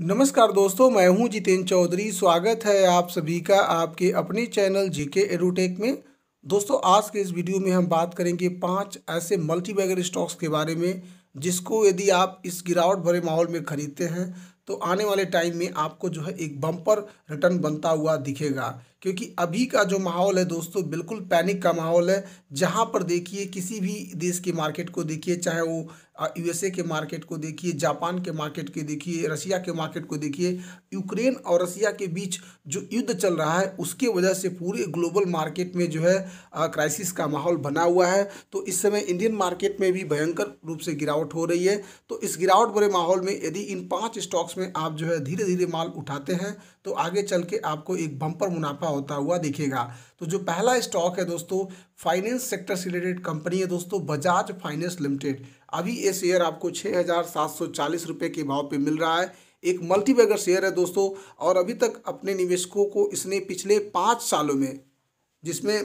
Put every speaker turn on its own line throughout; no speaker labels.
नमस्कार दोस्तों मैं हूं जितेंद्र चौधरी स्वागत है आप सभी का आपके अपने चैनल जीके एरोटेक में दोस्तों आज के इस वीडियो में हम बात करेंगे पांच ऐसे मल्टीबैगर स्टॉक्स के बारे में जिसको यदि आप इस गिरावट भरे माहौल में खरीदते हैं तो आने वाले टाइम में आपको जो है एक बम्पर रिटर्न बनता हुआ दिखेगा क्योंकि अभी का जो माहौल है दोस्तों बिल्कुल पैनिक का माहौल है जहाँ पर देखिए किसी भी देश की मार्केट को देखिए चाहे वो यूएसए के मार्केट को देखिए जापान के मार्केट के देखिए रशिया के मार्केट को देखिए यूक्रेन और रशिया के बीच जो युद्ध चल रहा है उसके वजह से पूरे ग्लोबल मार्केट में जो है क्राइसिस का माहौल बना हुआ है तो इस समय इंडियन मार्केट में भी भयंकर रूप से गिरावट हो रही है तो इस गिरावट भरे माहौल में यदि इन पाँच स्टॉक्स में आप जो है धीरे धीरे माल उठाते हैं तो आगे चल के आपको एक बम्पर मुनाफा होता हुआ दिखेगा तो जो पहला स्टॉक है दोस्तों फाइनेंस सेक्टर से रिलेटेड कंपनी है दोस्तों बजाज फाइनेंस लिमिटेड अभी ये शेयर आपको छः हज़ार सात सौ चालीस रुपये के भाव पे मिल रहा है एक मल्टीबैगर शेयर है दोस्तों और अभी तक अपने निवेशकों को इसने पिछले पाँच सालों में जिसमें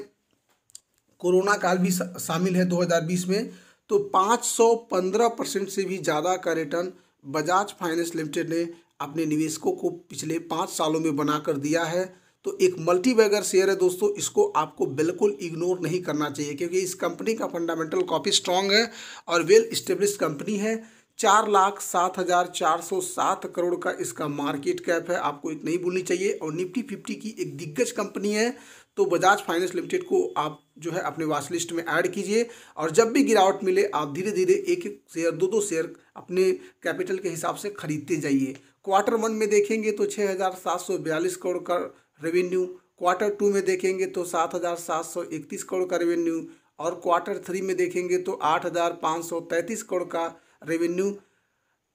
कोरोना काल भी शामिल है 2020 में तो 515 परसेंट से भी ज़्यादा का रिटर्न बजाज फाइनेंस लिमिटेड ने अपने निवेशकों को पिछले पाँच सालों में बनाकर दिया है तो एक मल्टीबैगर शेयर है दोस्तों इसको आपको बिल्कुल इग्नोर नहीं करना चाहिए क्योंकि इस कंपनी का फंडामेंटल काफ़ी स्ट्रांग है और वेल स्टेब्लिश कंपनी है चार लाख सात हज़ार चार सौ सात करोड़ का इसका मार्केट कैप है आपको एक नहीं भूलनी चाहिए और निफ्टी फिफ्टी की एक दिग्गज कंपनी है तो बजाज फाइनेंस लिमिटेड को आप जो है अपने वाच लिस्ट में ऐड कीजिए और जब भी गिरावट मिले आप धीरे धीरे एक एक शेयर दो दो शेयर अपने कैपिटल के हिसाब से खरीदते जाइए क्वार्टर वन में देखेंगे तो छः हज़ार सात सौ बयालीस करोड़ का कर रेवेन्यू क्वार्टर टू में देखेंगे तो सात हज़ार सात सौ इकतीस करोड़ का रेवेन्यू और क्वार्टर थ्री में देखेंगे तो आठ हज़ार पाँच सौ तैंतीस करोड़ का रेवेन्यू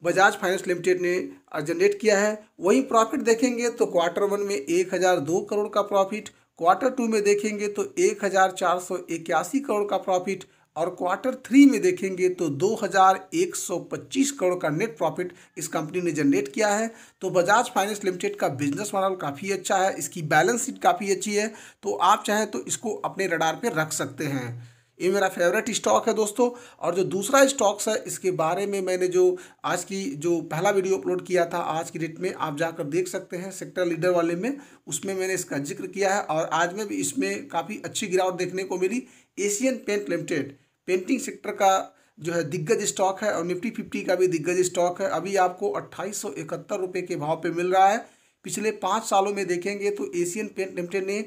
बजाज फाइनेंस लिमिटेड ने जनरेट किया है वहीं प्रॉफिट देखेंगे तो क्वार्टर वन में एक हज़ार दो करोड़ का प्रॉफिट क्वार्टर टू में देखेंगे तो एक हज़ार चार सौ इक्यासी करोड़ का प्रॉफिट और क्वार्टर थ्री में देखेंगे तो 2125 करोड़ का नेट प्रॉफिट इस कंपनी ने जनरेट किया है तो बजाज फाइनेंस लिमिटेड का बिजनेस मॉडल काफ़ी अच्छा है इसकी बैलेंस शीट काफ़ी अच्छी है तो आप चाहें तो इसको अपने रडार पे रख सकते हैं ये मेरा फेवरेट स्टॉक है दोस्तों और जो दूसरा स्टॉक्स है इसके बारे में मैंने जो आज की जो पहला वीडियो अपलोड किया था आज की डेट में आप जाकर देख सकते हैं सेक्टर लीडर वाले में उसमें मैंने इसका जिक्र किया है और आज में भी इसमें काफ़ी अच्छी गिरावट देखने को मिली Asian paint limited painting sector का जो है दिग्गज स्टॉक है और निफ्टी फिफ्टी का भी दिग्गज स्टॉक है अभी आपको अट्ठाईस सौ इकहत्तर रुपये के भाव पे मिल रहा है पिछले पाँच सालों में देखेंगे तो एशियन पेंट लिमिटेड ने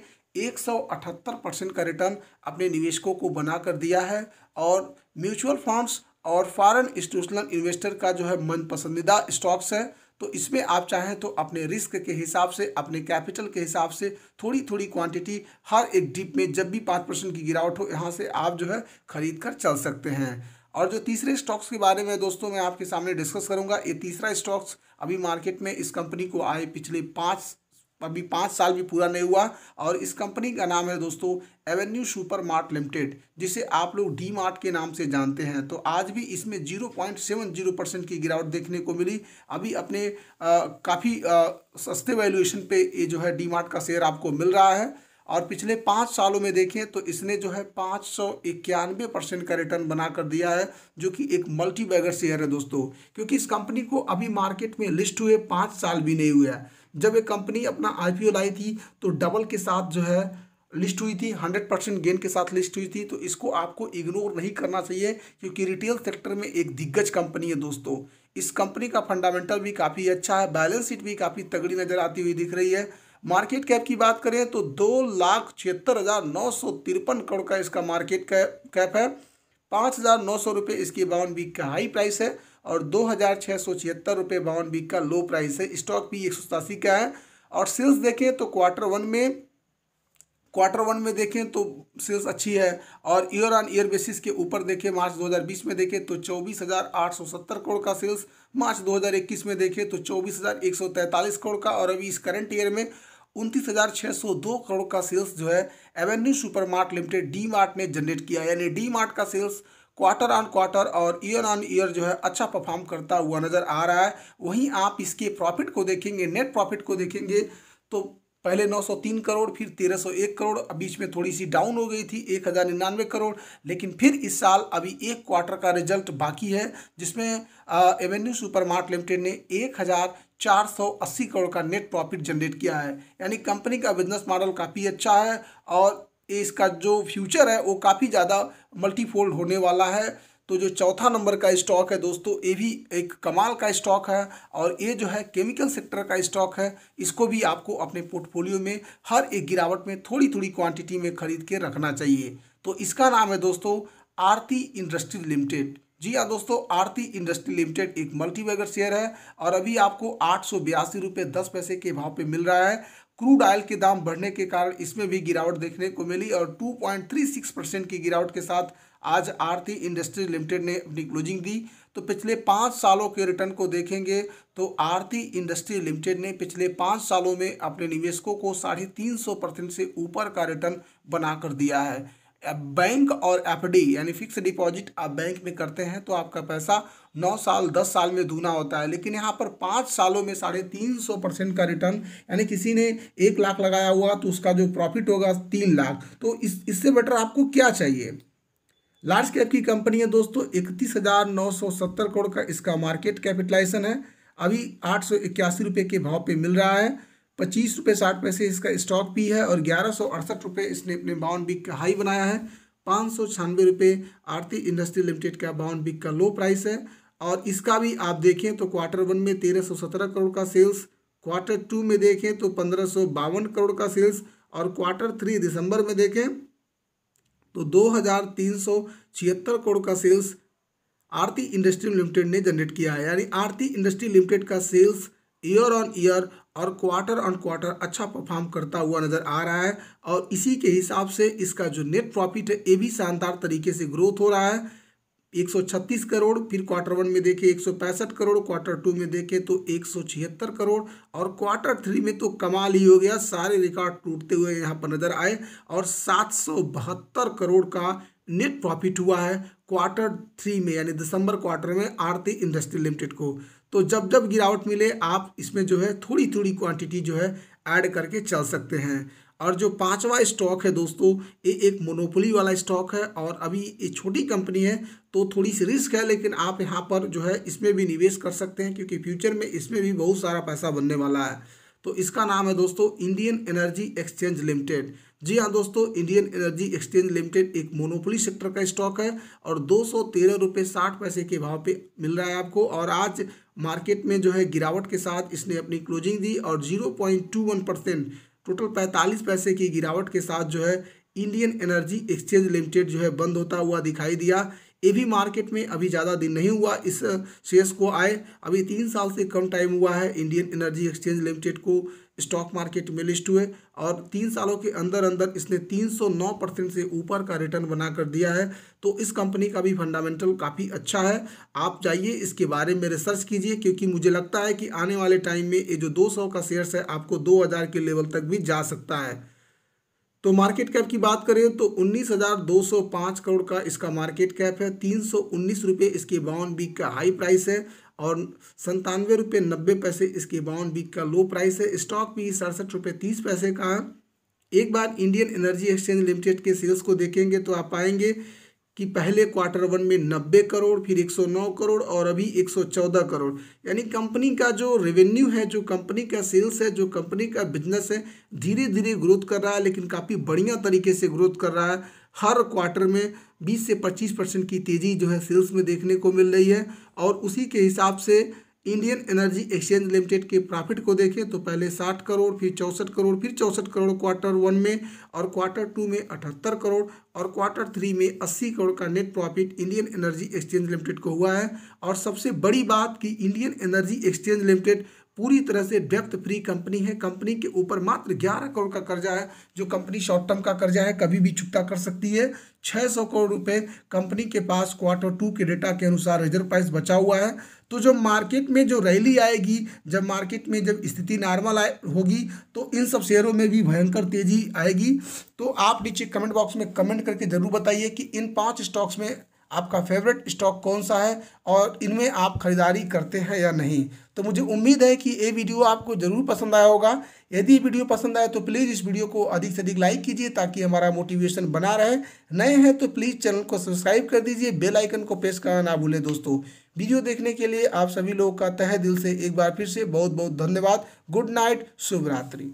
एक सौ अठहत्तर परसेंट का रिटर्न अपने निवेशकों को बना कर दिया है और म्यूचुअल फंड्स और फॉरेन इंस्टीट्यूशनल इन्वेस्टर का जो है मन पसंदीदा स्टॉक्स है तो इसमें आप चाहें तो अपने रिस्क के हिसाब से अपने कैपिटल के हिसाब से थोड़ी थोड़ी क्वांटिटी हर एक डिप में जब भी पाँच परसेंट की गिरावट हो यहाँ से आप जो है खरीद कर चल सकते हैं और जो तीसरे स्टॉक्स के बारे में दोस्तों मैं आपके सामने डिस्कस करूँगा ये तीसरा स्टॉक्स अभी मार्केट में इस कंपनी को आए पिछले पाँच अभी पाँच साल भी पूरा नहीं हुआ और इस कंपनी का नाम है दोस्तों एवेन्यू सुपर मार्ट लिमिटेड जिसे आप लोग डी मार्ट के नाम से जानते हैं तो आज भी इसमें zero point seven zero percent की गिरावट देखने को मिली अभी अपने काफ़ी सस्ते वैल्यूएशन पे ये जो है डी मार्ट का शेयर आपको मिल रहा है और पिछले पाँच सालों में देखें तो इसने जो है पाँच सौ इक्यानवे परसेंट का रिटर्न बना कर दिया है जो कि एक मल्टी बैगर शेयर है दोस्तों क्योंकि इस कंपनी को अभी मार्केट में लिस्ट हुए पाँच साल भी नहीं हुआ है जब ये कंपनी अपना आई लाई थी तो डबल के साथ जो है लिस्ट हुई थी हंड्रेड परसेंट गेन के साथ लिस्ट हुई थी तो इसको आपको इग्नोर नहीं करना चाहिए क्योंकि रिटेल सेक्टर में एक दिग्गज कंपनी है दोस्तों इस कंपनी का फंडामेंटल भी काफ़ी अच्छा है बैलेंस शीट भी काफ़ी तगड़ी नज़र आती हुई दिख रही है मार्केट कैप की बात करें तो दो लाख छिहत्तर हज़ार नौ सौ तिरपन करोड़ का इसका मार्केट कैप है पाँच हज़ार नौ सौ रुपये इसकी बावन वीक का हाई प्राइस है और दो हज़ार छः सौ छिहत्तर रुपये बावन बीक का लो प्राइस है स्टॉक भी एक सौ का है और सेल्स देखें तो क्वार्टर वन में क्वार्टर वन में देखें तो सेल्स अच्छी है और ईयर ऑन ईयर बेसिस के ऊपर देखें मार्च 2020 में देखें तो 24,870 करोड़ का सेल्स मार्च 2021 में देखें तो 24,143 करोड़ का और अभी इस करंट ईयर में उनतीस हज़ार छः सौ दो करोड़ का सेल्स जो है avenue supermart limited D mart ने जनरेट किया यानी डी मार्ट का सेल्स क्वार्टर ऑन क्वार्टर और ईयर ऑन ईयर जो है अच्छा परफॉर्म करता हुआ नज़र आ रहा है वहीं आप इसके प्रॉफिट को देखेंगे नेट प्रॉफिट को देखेंगे तो पहले 903 करोड़ फिर 1301 करोड़ बीच में थोड़ी सी डाउन हो गई थी एक हज़ार निन्यानवे करोड़ लेकिन फिर इस साल अभी एक क्वार्टर का रिजल्ट बाकी है जिसमें एवेन्यू सुपरमार्ट लिमिटेड ने एक हज़ार चार सौ अस्सी करोड़ का नेट प्रॉफिट जनरेट किया है यानी कंपनी का बिजनेस मॉडल काफ़ी अच्छा है और इसका जो फ्यूचर है वो काफ़ी ज़्यादा मल्टीफोल्ड होने वाला है तो जो चौथा नंबर का स्टॉक है दोस्तों ये भी एक कमाल का स्टॉक है और ये जो है केमिकल सेक्टर का स्टॉक है इसको भी आपको अपने पोर्टफोलियो में हर एक गिरावट में थोड़ी थोड़ी क्वांटिटी में खरीद के रखना चाहिए तो इसका नाम है दोस्तों आरती इंडस्ट्रीज लिमिटेड जी हाँ दोस्तों आरती इंडस्ट्री लिमिटेड एक मल्टीवेगर शेयर है और अभी आपको आठ सौ बयासी रुपये दस पैसे के भाव पे मिल रहा है क्रूड ऑयल के दाम बढ़ने के कारण इसमें भी गिरावट देखने को मिली और 2.36 परसेंट की गिरावट के साथ आज आरती इंडस्ट्री लिमिटेड ने अपनी क्लोजिंग दी तो पिछले पाँच सालों के रिटर्न को देखेंगे तो आरती इंडस्ट्री लिमिटेड ने पिछले पाँच सालों में अपने निवेशकों को साढ़े तीन सौ परसेंट से ऊपर का रिटर्न बनाकर दिया है बैंक और एफडी यानी फिक्स डिपॉजिट आप बैंक में करते हैं तो आपका पैसा नौ साल दस साल में दूना होता है लेकिन यहाँ पर पाँच सालों में साढ़े तीन सौ परसेंट का रिटर्न यानी किसी ने एक लाख लगाया हुआ तो उसका जो प्रॉफिट होगा तीन लाख तो इस इससे बेटर आपको क्या चाहिए लार्ज कैप की कंपनी है दोस्तों इकतीस हज़ार नौ सौ सत्तर करोड़ का इसका मार्केट कैपिटलाइजेशन है अभी आठ सौ इक्यासी रुपये के भाव पे मिल रहा है पच्चीस रुपये साठ पैसे इसका स्टॉक भी है और ग्यारह सौ अड़सठ रुपये इसने अपने बाउंड बिक का हाई बनाया है पाँच सौ छियानवे रुपये आरती इंडस्ट्री लिमिटेड का बाउंड बिक का लो प्राइस है और इसका भी आप देखें तो क्वार्टर वन में तेरह सौ सत्रह करोड़ का सेल्स क्वार्टर टू में देखें तो पंद्रह सौ बावन करोड़ का सेल्स और क्वार्टर थ्री दिसंबर में देखें तो दो हज़ार तीन सौ छिहत्तर करोड़ का सेल्स आरती इंडस्ट्री लिमिटेड ने जनरेट किया है यानी आरती इंडस्ट्री लिमिटेड का सेल्स ईयर ऑन ईयर और क्वार्टर ऑन क्वार्टर अच्छा परफॉर्म करता हुआ नज़र आ रहा है और इसी के हिसाब से इसका जो नेट प्रॉफिट है ये भी शानदार तरीके से ग्रोथ हो रहा है 136 करोड़ फिर क्वार्टर वन में देखे एक करोड़ क्वार्टर टू में देखें तो एक करोड़ और क्वार्टर थ्री में तो कमाल ही हो गया सारे रिकॉर्ड टूटते हुए यहाँ पर नज़र आए और सात करोड़ का नेट प्रॉफिट हुआ है क्वार्टर थ्री में यानी दिसंबर क्वार्टर में आरती इंडस्ट्री लिमिटेड को तो जब जब गिरावट मिले आप इसमें जो है थोड़ी थोड़ी क्वांटिटी जो है ऐड करके चल सकते हैं और जो पांचवा स्टॉक है दोस्तों ये एक मोनोपोली वाला स्टॉक है और अभी ये छोटी कंपनी है तो थोड़ी सी रिस्क है लेकिन आप यहाँ पर जो है इसमें भी निवेश कर सकते हैं क्योंकि फ्यूचर में इसमें भी बहुत सारा पैसा बनने वाला है तो इसका नाम है दोस्तों इंडियन एनर्जी एक्सचेंज लिमिटेड जी हाँ दोस्तों इंडियन एनर्जी एक्सचेंज लिमिटेड एक मोनोपोली सेक्टर का स्टॉक है और दो सौ तेरह रुपये साठ पैसे के भाव पे मिल रहा है आपको और आज मार्केट में जो है गिरावट के साथ इसने अपनी क्लोजिंग दी और zero point two one percent total पैंतालीस पैसे की गिरावट के साथ जो है इंडियन एनर्जी एक्सचेंज लिमिटेड जो है बंद होता हुआ दिखाई दिया ये भी मार्केट में अभी ज़्यादा दिन नहीं हुआ इस शेयर्स को आए अभी तीन साल से कम टाइम हुआ है इंडियन एनर्जी एक्सचेंज लिमिटेड को स्टॉक मार्केट में लिस्ट हुए और तीन सालों के अंदर अंदर इसने 309 परसेंट से ऊपर का रिटर्न बना कर दिया है तो इस कंपनी का भी फंडामेंटल काफ़ी अच्छा है आप जाइए इसके बारे में रिसर्च कीजिए क्योंकि मुझे लगता है कि आने वाले टाइम में ये जो 200 का शेयर्स है आपको 2000 के लेवल तक भी जा सकता है तो मार्केट कैप की बात करें तो 19,205 करोड़ का इसका मार्केट कैप है तीन सौ उन्नीस रुपये इसके बावन बीक का हाई प्राइस है और संतानवे रुपये नब्बे पैसे इसके बावन बीक का लो प्राइस है स्टॉक भी सड़सठ रुपये तीस पैसे का है एक बार इंडियन एनर्जी एक्सचेंज लिमिटेड के सेल्स को देखेंगे तो आप पाएंगे कि पहले क्वार्टर वन में नब्बे करोड़ फिर 109 करोड़ और अभी 114 करोड़ यानी कंपनी का जो रेवेन्यू है जो कंपनी का सेल्स है जो कंपनी का बिजनेस है धीरे धीरे ग्रोथ कर रहा है लेकिन काफ़ी बढ़िया तरीके से ग्रोथ कर रहा है हर क्वार्टर में 20 से 25 परसेंट की तेज़ी जो है सेल्स में देखने को मिल रही है और उसी के हिसाब से इंडियन एनर्जी एक्सचेंज लिमिटेड के प्रॉफिट को देखें तो पहले 60 करोड़ फिर चौंसठ करोड़ फिर चौंसठ करोड़ क्वार्टर वन में और क्वार्टर टू में अठहत्तर करोड़ और क्वार्टर थ्री में 80 करोड़ का net profit Indian energy exchange limited को हुआ है और सबसे बड़ी बात कि इंडियन एनर्जी एक्सचेंज लिमिटेड पूरी तरह से डेप्थ फ्री कंपनी है कंपनी के ऊपर मात्र 11 करोड़ का कर्जा है जो कंपनी शॉर्ट टर्म का कर्जा है कभी भी चुकता कर सकती है 600 करोड़ रुपए कंपनी के पास क्वार्टर टू के डेटा के अनुसार रिजर्व प्राइस बचा हुआ है तो जब मार्केट में जो रैली आएगी जब मार्केट में जब स्थिति नॉर्मल आए होगी तो इन सब शेयरों में भी भयंकर तेजी आएगी तो आप नीचे कमेंट बॉक्स में कमेंट करके ज़रूर बताइए कि इन पांच स्टॉक्स में आपका फेवरेट स्टॉक कौन सा है और इनमें आप ख़रीदारी करते हैं या नहीं तो मुझे उम्मीद है कि ये वीडियो आपको ज़रूर पसंद आया होगा यदि वीडियो पसंद आए तो प्लीज़ इस वीडियो को अधिक से अधिक लाइक कीजिए ताकि हमारा मोटिवेशन बना रहे नए हैं तो प्लीज़ चैनल को सब्सक्राइब कर दीजिए बेल आइकन को प्रेस करना ना भूलें दोस्तों वीडियो देखने के लिए आप सभी लोगों का तहे दिल से एक बार फिर से बहुत बहुत धन्यवाद गुड नाइट शुभरात्रि